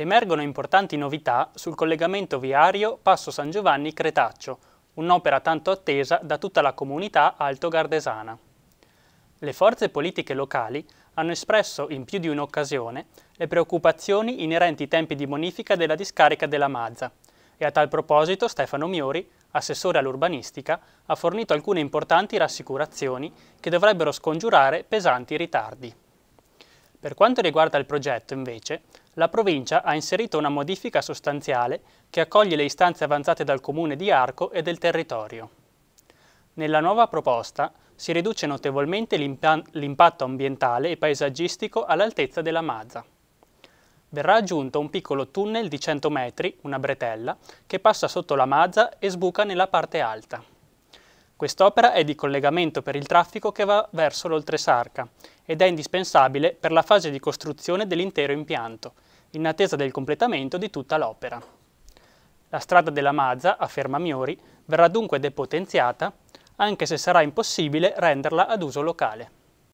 Emergono importanti novità sul collegamento viario Passo San Giovanni-Cretaccio, un'opera tanto attesa da tutta la comunità alto-gardesana. Le forze politiche locali hanno espresso in più di un'occasione le preoccupazioni inerenti ai tempi di bonifica della discarica della Mazza e a tal proposito Stefano Miori, assessore all'urbanistica, ha fornito alcune importanti rassicurazioni che dovrebbero scongiurare pesanti ritardi. Per quanto riguarda il progetto, invece, la provincia ha inserito una modifica sostanziale che accoglie le istanze avanzate dal comune di Arco e del territorio. Nella nuova proposta si riduce notevolmente l'impatto ambientale e paesaggistico all'altezza della Mazza. Verrà aggiunto un piccolo tunnel di 100 metri, una bretella, che passa sotto la Mazza e sbuca nella parte alta. Quest'opera è di collegamento per il traffico che va verso l'Oltresarca ed è indispensabile per la fase di costruzione dell'intero impianto, in attesa del completamento di tutta l'opera. La strada della Mazza, a Fermamiori, verrà dunque depotenziata, anche se sarà impossibile renderla ad uso locale.